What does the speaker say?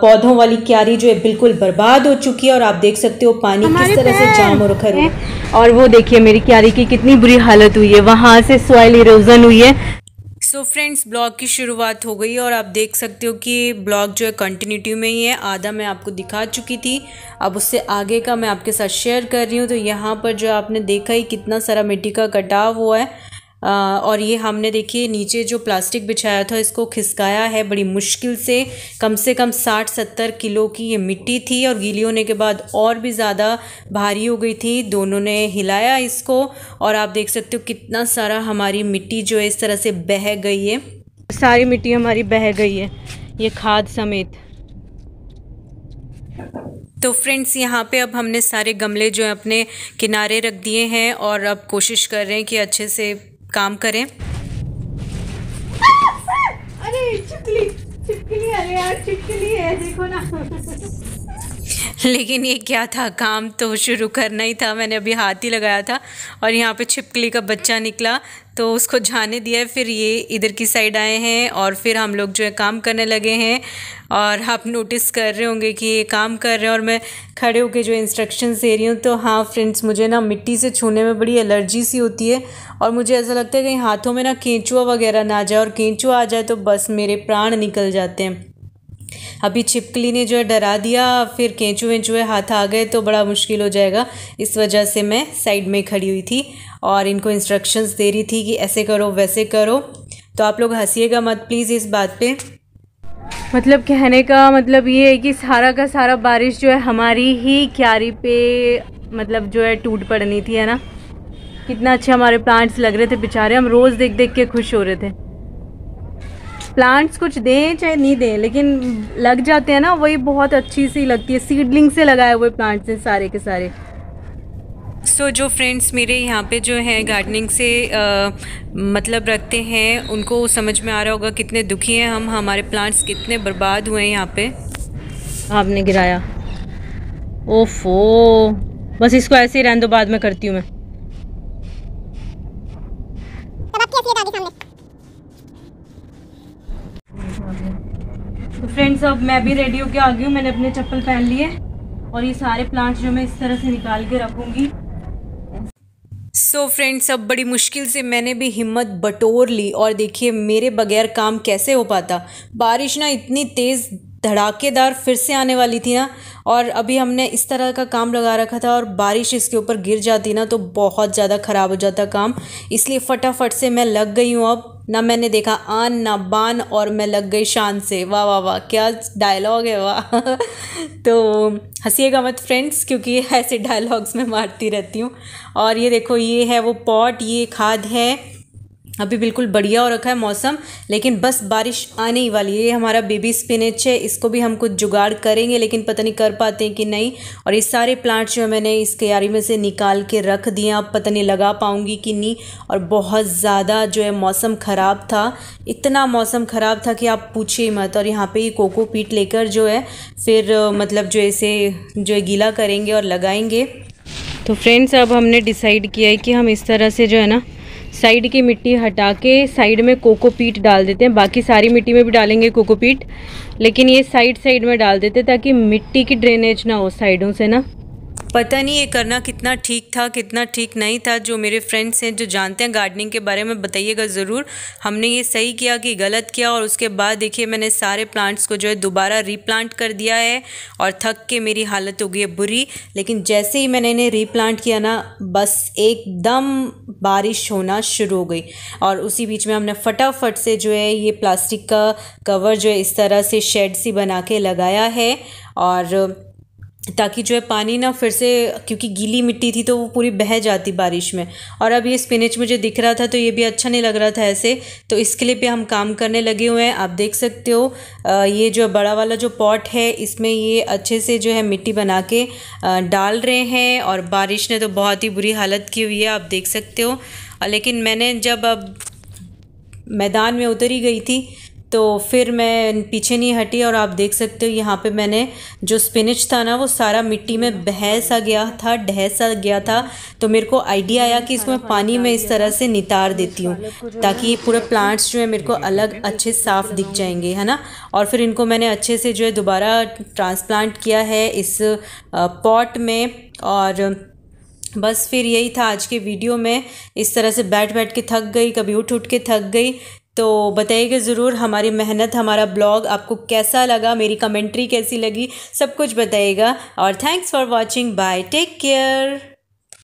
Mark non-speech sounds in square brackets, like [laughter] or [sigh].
पौधों वाली क्यारी जो है बिल्कुल बर्बाद हो चुकी है और आप देख सकते हो पानी किस तरह से जाम और खर और वो देखिए मेरी क्यारी की कितनी बुरी हालत हुई है वहाँ से सॉइल इरोजन हुई है सो फ्रेंड्स ब्लॉग की शुरुआत हो गई और आप देख सकते हो कि ब्लॉग जो है कंटिन्यूटी में ही है आधा मैं आपको दिखा चुकी थी अब उससे आगे का मैं आपके साथ शेयर कर रही हूँ तो यहाँ पर जो आपने देखा ही कितना सारा मिट्टी का कटाव हुआ है और ये हमने देखिए नीचे जो प्लास्टिक बिछाया था इसको खिसकाया है बड़ी मुश्किल से कम से कम साठ सत्तर किलो की ये मिट्टी थी और गीली होने के बाद और भी ज़्यादा भारी हो गई थी दोनों ने हिलाया इसको और आप देख सकते हो कितना सारा हमारी मिट्टी जो है इस तरह से बह गई है सारी मिट्टी हमारी बह गई है ये खाद समेत तो फ्रेंड्स यहाँ पे अब हमने सारे गमले जो है अपने किनारे रख दिए हैं और अब कोशिश कर रहे हैं कि अच्छे से काम करें अरे चिपकली चिपकली अरे यार चिपकली है देखो ना लेकिन ये क्या था काम तो शुरू करना ही था मैंने अभी हाथ ही लगाया था और यहाँ पे छिपकली का बच्चा निकला तो उसको जाने दिया है फिर ये इधर की साइड आए हैं और फिर हम लोग जो है काम करने लगे हैं और आप नोटिस कर रहे होंगे कि ये काम कर रहे हैं और मैं खड़े होकर जो इंस्ट्रक्शंस दे रही हूँ तो हाँ फ्रेंड्स मुझे ना मिट्टी से छूने में बड़ी एलर्जी सी होती है और मुझे ऐसा लगता है कि हाथों में ना केंचुआ वगैरह ना आ जाए और केंचुआ आ जाए तो बस मेरे प्राण निकल जाते हैं अभी छिपकली ने जो है डरा दिया फिर केंचू वेंचुए हाथ आ गए तो बड़ा मुश्किल हो जाएगा इस वजह से मैं साइड में खड़ी हुई थी और इनको इंस्ट्रक्शंस दे रही थी कि ऐसे करो वैसे करो तो आप लोग हंसीएगा मत प्लीज़ इस बात पर मतलब कहने का मतलब ये है कि सारा का सारा बारिश जो है हमारी ही क्यारी पे मतलब जो है टूट पड़नी थी है ना कितना अच्छे हमारे प्लांट्स लग रहे थे बेचारे हम रोज़ देख देख के खुश हो रहे थे प्लांट्स कुछ दें चाहे नहीं दें लेकिन लग जाते हैं ना वही बहुत अच्छी सी लगती है सीडलिंग से लगाए हुए प्लांट्स हैं सारे के सारे सो so, जो फ्रेंड्स मेरे यहाँ पे जो हैं गार्डनिंग से आ, मतलब रखते हैं उनको समझ में आ रहा होगा कितने दुखी हैं हम हमारे प्लांट्स कितने बर्बाद हुए हैं यहाँ पे आपने गिराया ओफो बस इसको ऐसे ही रहने दो बाद में करती हूँ मैं फ्रेंड्स अब मैं भी रेडी होके आ गई हूँ मैंने अपने चप्पल पहन लिए और ये सारे प्लांट्स जो मैं इस तरह से निकाल के रखूँगी सो so फ्रेंड्स अब बड़ी मुश्किल से मैंने भी हिम्मत बटोर ली और देखिए मेरे बगैर काम कैसे हो पाता बारिश ना इतनी तेज़ धड़ाकेदार फिर से आने वाली थी ना और अभी हमने इस तरह का काम लगा रखा था और बारिश इसके ऊपर गिर जाती ना तो बहुत ज़्यादा ख़राब हो जाता काम इसलिए फटाफट से मैं लग गई हूँ अब ना मैंने देखा आन ना बान और मैं लग गई शान से वाह वाह वाह क्या डायलॉग है वाह [laughs] तो हंसीएगा मत फ्रेंड्स क्योंकि ऐसे डायलॉग्स मैं मारती रहती हूँ और ये देखो ये है वो पॉट ये खाद है अभी बिल्कुल बढ़िया हो रखा है मौसम लेकिन बस बारिश आने ही वाली है ये हमारा बेबी स्पिनच है इसको भी हम कुछ जुगाड़ करेंगे लेकिन पता नहीं कर पाते हैं कि नहीं और ये सारे प्लांट्स जो है मैंने इस क्यारी में से निकाल के रख दिए अब पता नहीं लगा पाऊँगी कि नहीं और बहुत ज़्यादा जो है मौसम ख़राब था इतना मौसम ख़राब था कि आप पूछिए मत और यहाँ पर ये कोको पीट लेकर जो है फिर मतलब जो इसे जो है गीला करेंगे और लगाएँगे तो फ्रेंड्स अब हमने डिसाइड किया है कि हम इस तरह से जो है ना साइड की मिट्टी हटा के साइड में कोकोपीट डाल देते हैं बाकी सारी मिट्टी में भी डालेंगे कोकोपीट लेकिन ये साइड साइड में डाल देते हैं ताकि मिट्टी की ड्रेनेज ना हो साइडों से ना पता नहीं ये करना कितना ठीक था कितना ठीक नहीं था जो मेरे फ्रेंड्स हैं जो जानते हैं गार्डनिंग के बारे में बताइएगा ज़रूर हमने ये सही किया कि गलत किया और उसके बाद देखिए मैंने सारे प्लांट्स को जो है दोबारा रीप्लांट कर दिया है और थक के मेरी हालत हो गई है बुरी लेकिन जैसे ही मैंने इन्हें रीप्लांट किया ना बस एकदम बारिश होना शुरू हो गई और उसी बीच में हमने फटाफट से जो है ये प्लास्टिक का कवर जो है इस तरह से शेड सी बना के लगाया है और ताकि जो है पानी ना फिर से क्योंकि गीली मिट्टी थी तो वो पूरी बह जाती बारिश में और अब ये स्पिनच मुझे दिख रहा था तो ये भी अच्छा नहीं लग रहा था ऐसे तो इसके लिए भी हम काम करने लगे हुए हैं आप देख सकते हो ये जो बड़ा वाला जो पॉट है इसमें ये अच्छे से जो है मिट्टी बना के डाल रहे हैं और बारिश ने तो बहुत ही बुरी हालत की हुई है आप देख सकते हो लेकिन मैंने जब अब मैदान में उतरी गई थी तो फिर मैं पीछे नहीं हटी और आप देख सकते हो यहाँ पे मैंने जो स्पिनिच था ना वो सारा मिट्टी में बह सा गया था ढह सा गया था तो मेरे को आइडिया आया कि इसको मैं पानी में इस तरह से नितार देती हूँ ताकि पूरे प्लांट्स जो है मेरे को अलग अच्छे साफ दिख जाएंगे है ना और फिर इनको मैंने अच्छे से जो है दोबारा ट्रांसप्लांट किया है इस पॉट में और बस फिर यही था आज के वीडियो में इस तरह से बैठ बैठ के थक गई कभी उठ उठ के थक गई तो बताइएगा ज़रूर हमारी मेहनत हमारा ब्लॉग आपको कैसा लगा मेरी कमेंट्री कैसी लगी सब कुछ बताइएगा और thanks for watching bye take care